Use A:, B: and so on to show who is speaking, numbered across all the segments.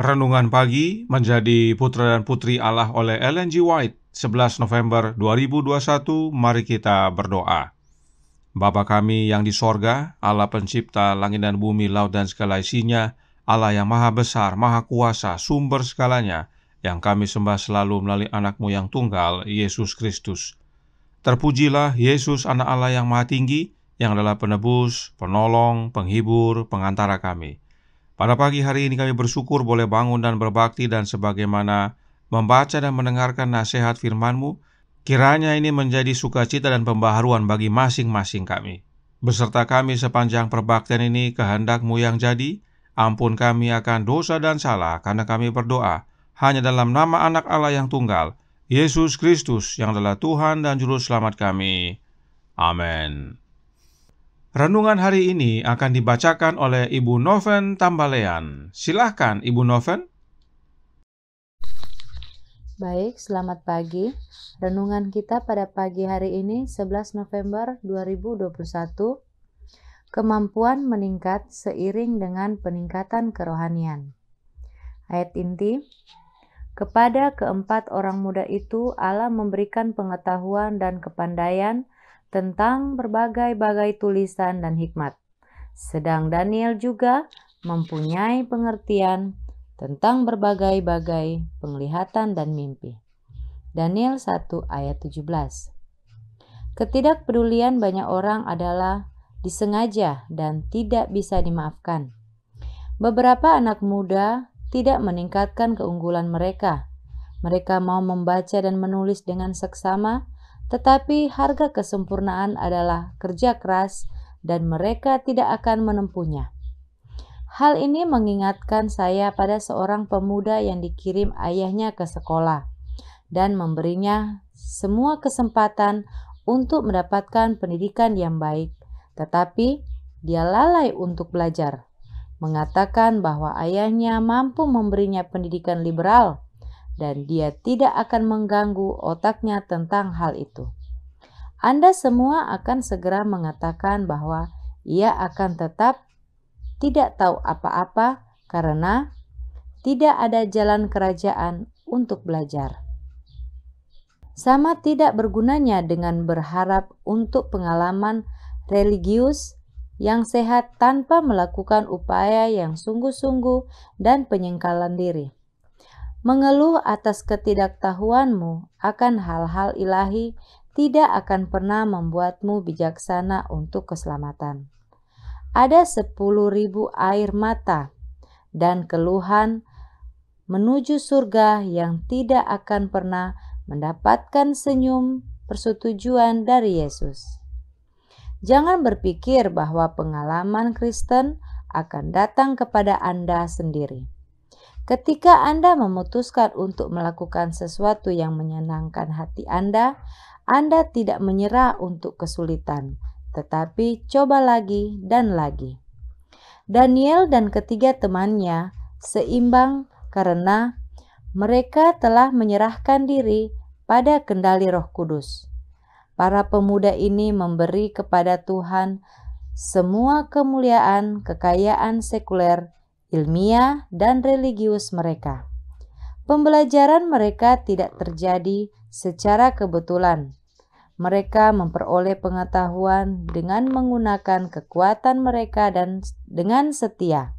A: Renungan Pagi menjadi Putra dan Putri Allah oleh Ellen G. White, 11 November 2021, mari kita berdoa. Bapa kami yang di sorga, Allah pencipta langit dan bumi, laut dan segala isinya, Allah yang maha besar, maha kuasa, sumber segalanya, yang kami sembah selalu melalui anakmu yang tunggal, Yesus Kristus. Terpujilah Yesus anak Allah yang maha tinggi, yang adalah penebus, penolong, penghibur, pengantara kami. Pada pagi hari ini kami bersyukur boleh bangun dan berbakti dan sebagaimana membaca dan mendengarkan nasihat firman-Mu, kiranya ini menjadi sukacita dan pembaharuan bagi masing-masing kami. Beserta kami sepanjang perbaktian ini kehendak-Mu yang jadi, ampun kami akan dosa dan salah karena kami berdoa hanya dalam nama anak Allah yang tunggal, Yesus Kristus yang adalah Tuhan dan Juru Selamat kami. Amin. Renungan hari ini akan dibacakan oleh Ibu Noven Tambalean. Silahkan Ibu Noven.
B: Baik, selamat pagi. Renungan kita pada pagi hari ini 11 November 2021 Kemampuan meningkat seiring dengan peningkatan kerohanian. Ayat inti Kepada keempat orang muda itu Allah memberikan pengetahuan dan kepandaian tentang berbagai-bagai tulisan dan hikmat. Sedang Daniel juga mempunyai pengertian tentang berbagai-bagai penglihatan dan mimpi. Daniel 1 ayat 17. Ketidakpedulian banyak orang adalah disengaja dan tidak bisa dimaafkan. Beberapa anak muda tidak meningkatkan keunggulan mereka. Mereka mau membaca dan menulis dengan seksama tetapi harga kesempurnaan adalah kerja keras dan mereka tidak akan menempuhnya. Hal ini mengingatkan saya pada seorang pemuda yang dikirim ayahnya ke sekolah dan memberinya semua kesempatan untuk mendapatkan pendidikan yang baik, tetapi dia lalai untuk belajar. Mengatakan bahwa ayahnya mampu memberinya pendidikan liberal, dan dia tidak akan mengganggu otaknya tentang hal itu. Anda semua akan segera mengatakan bahwa ia akan tetap tidak tahu apa-apa karena tidak ada jalan kerajaan untuk belajar. Sama tidak bergunanya dengan berharap untuk pengalaman religius yang sehat tanpa melakukan upaya yang sungguh-sungguh dan penyengkalan diri. Mengeluh atas ketidaktahuanmu akan hal-hal ilahi tidak akan pernah membuatmu bijaksana untuk keselamatan. Ada sepuluh ribu air mata dan keluhan menuju surga yang tidak akan pernah mendapatkan senyum persetujuan dari Yesus. Jangan berpikir bahwa pengalaman Kristen akan datang kepada Anda sendiri Ketika Anda memutuskan untuk melakukan sesuatu yang menyenangkan hati Anda, Anda tidak menyerah untuk kesulitan, tetapi coba lagi dan lagi. Daniel dan ketiga temannya seimbang karena mereka telah menyerahkan diri pada kendali Roh Kudus. Para pemuda ini memberi kepada Tuhan semua kemuliaan, kekayaan sekuler, ilmiah, dan religius mereka. Pembelajaran mereka tidak terjadi secara kebetulan. Mereka memperoleh pengetahuan dengan menggunakan kekuatan mereka dan dengan setia,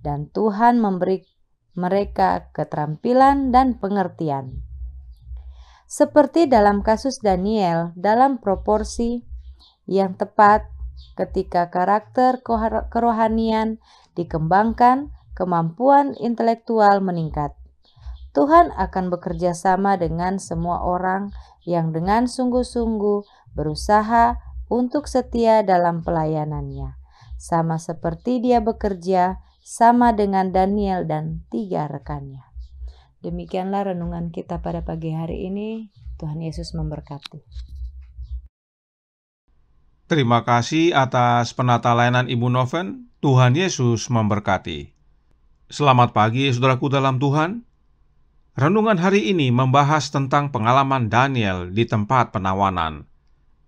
B: dan Tuhan memberi mereka keterampilan dan pengertian. Seperti dalam kasus Daniel, dalam proporsi yang tepat, ketika karakter kerohanian dikembangkan, kemampuan intelektual meningkat. Tuhan akan bekerja sama dengan semua orang yang dengan sungguh-sungguh berusaha untuk setia dalam pelayanannya. Sama seperti dia bekerja sama dengan Daniel dan tiga rekannya. Demikianlah renungan kita pada pagi hari ini. Tuhan Yesus memberkati.
A: Terima kasih atas penata layanan Ibu Noven. Tuhan Yesus memberkati. Selamat pagi saudaraku dalam Tuhan. Renungan hari ini membahas tentang pengalaman Daniel di tempat penawanan.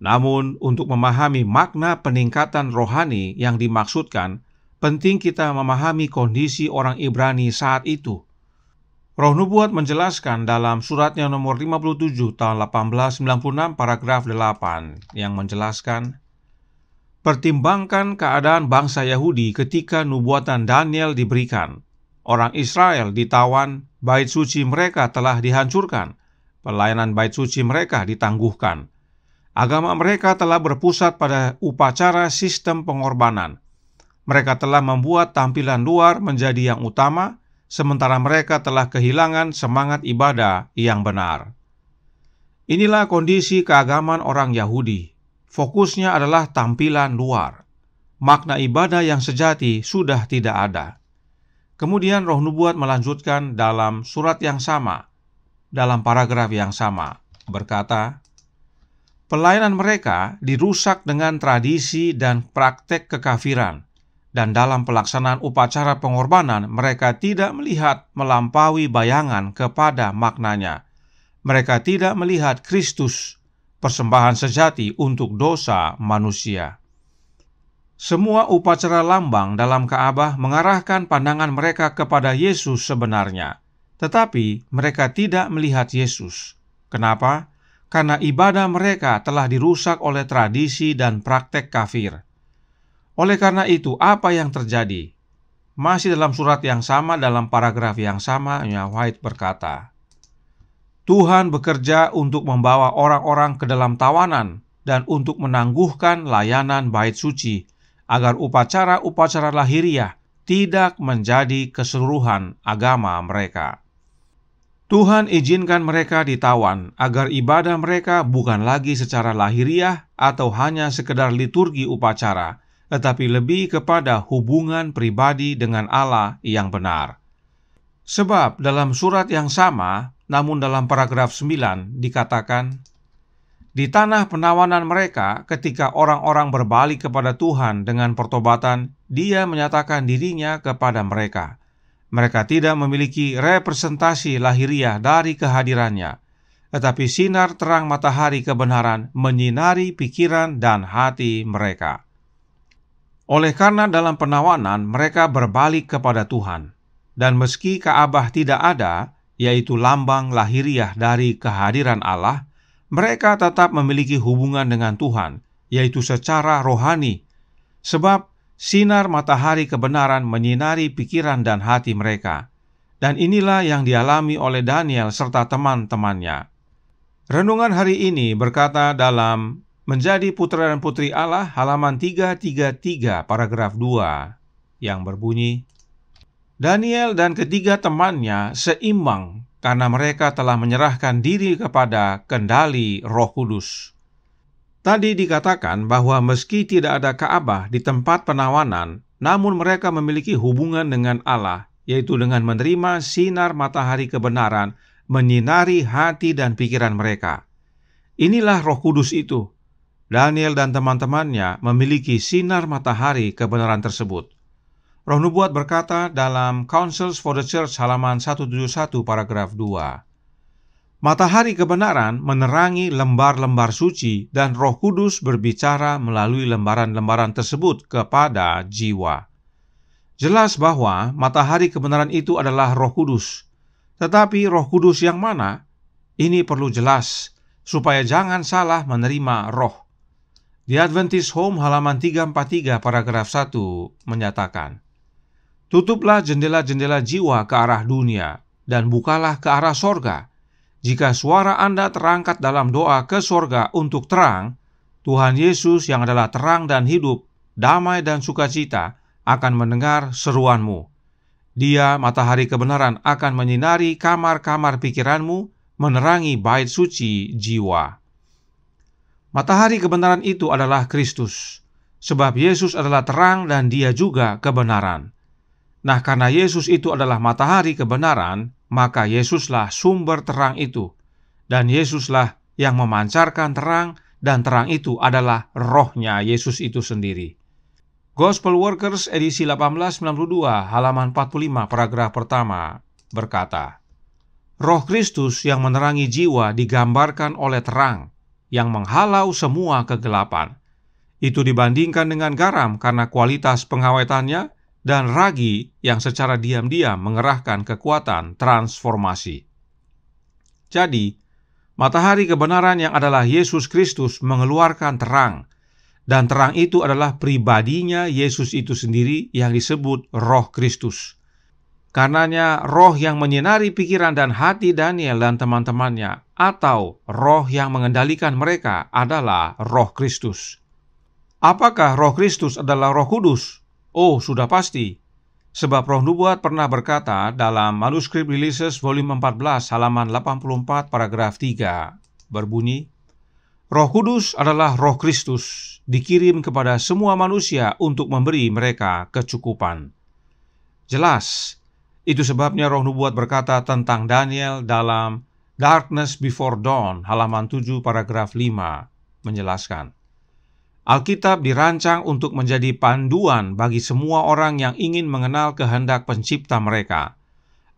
A: Namun, untuk memahami makna peningkatan rohani yang dimaksudkan, penting kita memahami kondisi orang Ibrani saat itu. Roh Nubuat menjelaskan dalam suratnya nomor 57 tahun 1896 paragraf 8 yang menjelaskan Pertimbangkan keadaan bangsa Yahudi ketika nubuatan Daniel diberikan. Orang Israel ditawan, bait suci mereka telah dihancurkan, pelayanan bait suci mereka ditangguhkan. Agama mereka telah berpusat pada upacara sistem pengorbanan. Mereka telah membuat tampilan luar menjadi yang utama, sementara mereka telah kehilangan semangat ibadah yang benar. Inilah kondisi keagamaan orang Yahudi fokusnya adalah tampilan luar. Makna ibadah yang sejati sudah tidak ada. Kemudian roh nubuat melanjutkan dalam surat yang sama, dalam paragraf yang sama, berkata, Pelayanan mereka dirusak dengan tradisi dan praktek kekafiran, dan dalam pelaksanaan upacara pengorbanan mereka tidak melihat melampaui bayangan kepada maknanya. Mereka tidak melihat Kristus persembahan sejati untuk dosa manusia. Semua upacara lambang dalam Kaabah mengarahkan pandangan mereka kepada Yesus sebenarnya, tetapi mereka tidak melihat Yesus. Kenapa? Karena ibadah mereka telah dirusak oleh tradisi dan praktek kafir. Oleh karena itu, apa yang terjadi? Masih dalam surat yang sama, dalam paragraf yang sama, White berkata, Tuhan bekerja untuk membawa orang-orang ke dalam tawanan dan untuk menangguhkan layanan bait suci agar upacara-upacara lahiriah tidak menjadi keseluruhan agama mereka. Tuhan izinkan mereka ditawan agar ibadah mereka bukan lagi secara lahiriah atau hanya sekedar liturgi upacara, tetapi lebih kepada hubungan pribadi dengan Allah yang benar. Sebab dalam surat yang sama, namun dalam paragraf 9 dikatakan, di tanah penawanan mereka ketika orang-orang berbalik kepada Tuhan dengan pertobatan, dia menyatakan dirinya kepada mereka. Mereka tidak memiliki representasi lahiriah dari kehadirannya, tetapi sinar terang matahari kebenaran menyinari pikiran dan hati mereka. Oleh karena dalam penawanan mereka berbalik kepada Tuhan, dan meski Kaabah tidak ada, yaitu lambang lahiriah dari kehadiran Allah, mereka tetap memiliki hubungan dengan Tuhan, yaitu secara rohani, sebab sinar matahari kebenaran menyinari pikiran dan hati mereka. Dan inilah yang dialami oleh Daniel serta teman-temannya. Renungan hari ini berkata dalam Menjadi Putra dan Putri Allah halaman 333 paragraf 2 yang berbunyi Daniel dan ketiga temannya seimbang karena mereka telah menyerahkan diri kepada kendali Roh Kudus. Tadi dikatakan bahwa meski tidak ada Kaabah di tempat penawanan, namun mereka memiliki hubungan dengan Allah, yaitu dengan menerima sinar matahari kebenaran menyinari hati dan pikiran mereka. Inilah Roh Kudus itu. Daniel dan teman-temannya memiliki sinar matahari kebenaran tersebut. Roh Nubuat berkata dalam Councils for the Church halaman 171 paragraf 2. Matahari kebenaran menerangi lembar-lembar suci dan Roh Kudus berbicara melalui lembaran-lembaran tersebut kepada jiwa. Jelas bahwa matahari kebenaran itu adalah Roh Kudus. Tetapi Roh Kudus yang mana? Ini perlu jelas supaya jangan salah menerima roh. Di Adventist Home halaman 343 paragraf 1 menyatakan, Tutuplah jendela-jendela jiwa ke arah dunia, dan bukalah ke arah sorga. Jika suara Anda terangkat dalam doa ke sorga untuk terang, Tuhan Yesus yang adalah terang dan hidup, damai dan sukacita, akan mendengar seruanmu. Dia, matahari kebenaran, akan menyinari kamar-kamar pikiranmu, menerangi bait suci jiwa. Matahari kebenaran itu adalah Kristus, sebab Yesus adalah terang dan Dia juga kebenaran. Nah, karena Yesus itu adalah matahari kebenaran, maka Yesuslah sumber terang itu, dan Yesuslah yang memancarkan terang, dan terang itu adalah rohnya Yesus itu sendiri. Gospel Workers edisi 1892 halaman 45 paragraf pertama berkata, Roh Kristus yang menerangi jiwa digambarkan oleh terang yang menghalau semua kegelapan. Itu dibandingkan dengan garam karena kualitas pengawetannya, dan Ragi yang secara diam-diam mengerahkan kekuatan transformasi. Jadi, matahari kebenaran yang adalah Yesus Kristus mengeluarkan terang, dan terang itu adalah pribadinya Yesus itu sendiri yang disebut Roh Kristus. Karenanya, roh yang menyinari pikiran dan hati Daniel dan teman-temannya, atau roh yang mengendalikan mereka, adalah Roh Kristus. Apakah Roh Kristus adalah Roh Kudus? Oh, sudah pasti. Sebab roh nubuat pernah berkata dalam manuskrip Releases volume 14 halaman 84 paragraf 3 berbunyi Roh Kudus adalah roh Kristus dikirim kepada semua manusia untuk memberi mereka kecukupan. Jelas, itu sebabnya roh nubuat berkata tentang Daniel dalam Darkness Before Dawn halaman 7 paragraf 5 menjelaskan Alkitab dirancang untuk menjadi panduan bagi semua orang yang ingin mengenal kehendak Pencipta mereka.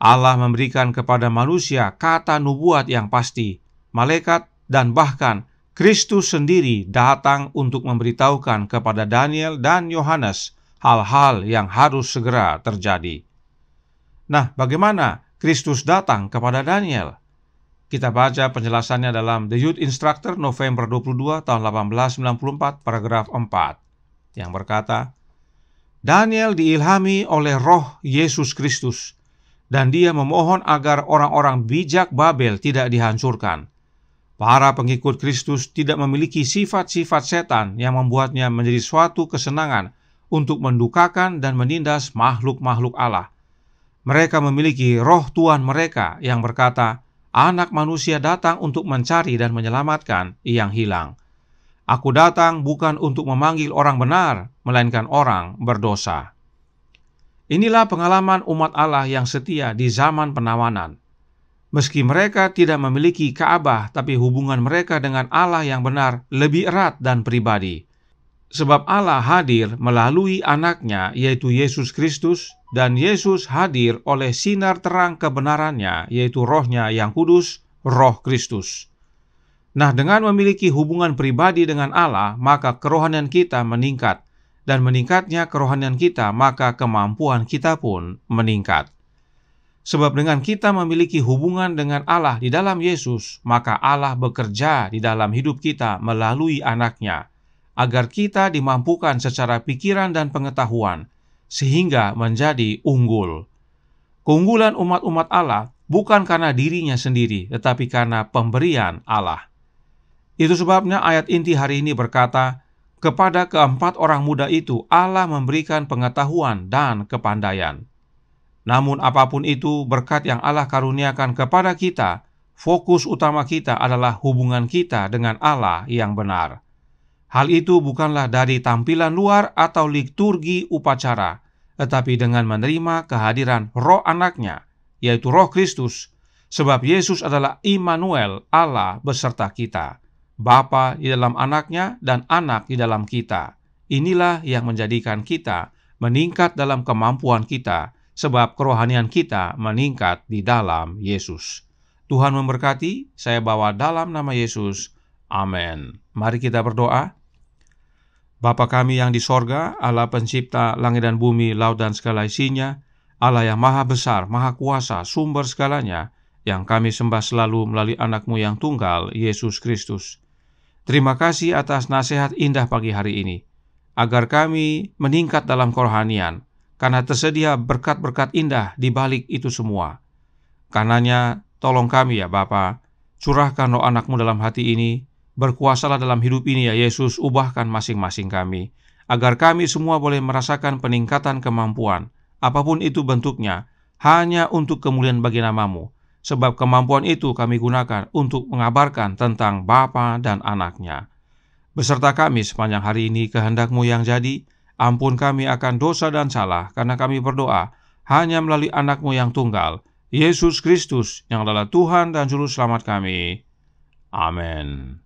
A: Allah memberikan kepada manusia kata nubuat yang pasti, malaikat, dan bahkan Kristus sendiri datang untuk memberitahukan kepada Daniel dan Yohanes hal-hal yang harus segera terjadi. Nah, bagaimana Kristus datang kepada Daniel? Kita baca penjelasannya dalam The Youth Instructor November 22 tahun 1894 paragraf 4 yang berkata, Daniel diilhami oleh roh Yesus Kristus dan dia memohon agar orang-orang bijak Babel tidak dihancurkan. Para pengikut Kristus tidak memiliki sifat-sifat setan yang membuatnya menjadi suatu kesenangan untuk mendukakan dan menindas makhluk-makhluk Allah. Mereka memiliki roh Tuhan mereka yang berkata, Anak manusia datang untuk mencari dan menyelamatkan yang hilang. Aku datang bukan untuk memanggil orang benar, melainkan orang berdosa. Inilah pengalaman umat Allah yang setia di zaman penawanan. Meski mereka tidak memiliki Ka'bah, tapi hubungan mereka dengan Allah yang benar lebih erat dan pribadi. Sebab Allah hadir melalui anaknya yaitu Yesus Kristus dan Yesus hadir oleh sinar terang kebenarannya yaitu rohnya yang kudus, roh Kristus. Nah dengan memiliki hubungan pribadi dengan Allah maka kerohanian kita meningkat dan meningkatnya kerohanian kita maka kemampuan kita pun meningkat. Sebab dengan kita memiliki hubungan dengan Allah di dalam Yesus, maka Allah bekerja di dalam hidup kita melalui anaknya agar kita dimampukan secara pikiran dan pengetahuan, sehingga menjadi unggul. Keunggulan umat-umat Allah bukan karena dirinya sendiri, tetapi karena pemberian Allah. Itu sebabnya ayat inti hari ini berkata, kepada keempat orang muda itu Allah memberikan pengetahuan dan kepandaian. Namun apapun itu, berkat yang Allah karuniakan kepada kita, fokus utama kita adalah hubungan kita dengan Allah yang benar. Hal itu bukanlah dari tampilan luar atau liturgi upacara, tetapi dengan menerima kehadiran roh anaknya, yaitu roh Kristus, sebab Yesus adalah Immanuel, Allah beserta kita, Bapa di dalam anaknya dan anak di dalam kita. Inilah yang menjadikan kita meningkat dalam kemampuan kita, sebab kerohanian kita meningkat di dalam Yesus. Tuhan memberkati, saya bawa dalam nama Yesus. Amin. Mari kita berdoa. Bapa kami yang di sorga, Allah pencipta langit dan bumi, laut dan segala isinya, Allah yang maha besar, maha kuasa, sumber segalanya, yang kami sembah selalu melalui anakmu yang tunggal, Yesus Kristus. Terima kasih atas nasihat indah pagi hari ini, agar kami meningkat dalam kerohanian, karena tersedia berkat-berkat indah di balik itu semua. Karenanya, tolong kami ya Bapa, curahkan roh anakmu dalam hati ini, Berkuasalah dalam hidup ini ya Yesus, ubahkan masing-masing kami, agar kami semua boleh merasakan peningkatan kemampuan, apapun itu bentuknya, hanya untuk kemuliaan bagi namamu, sebab kemampuan itu kami gunakan untuk mengabarkan tentang Bapa dan anaknya. Beserta kami sepanjang hari ini kehendakmu yang jadi, ampun kami akan dosa dan salah, karena kami berdoa hanya melalui anakmu yang tunggal, Yesus Kristus, yang adalah Tuhan dan Juru Selamat kami. Amin.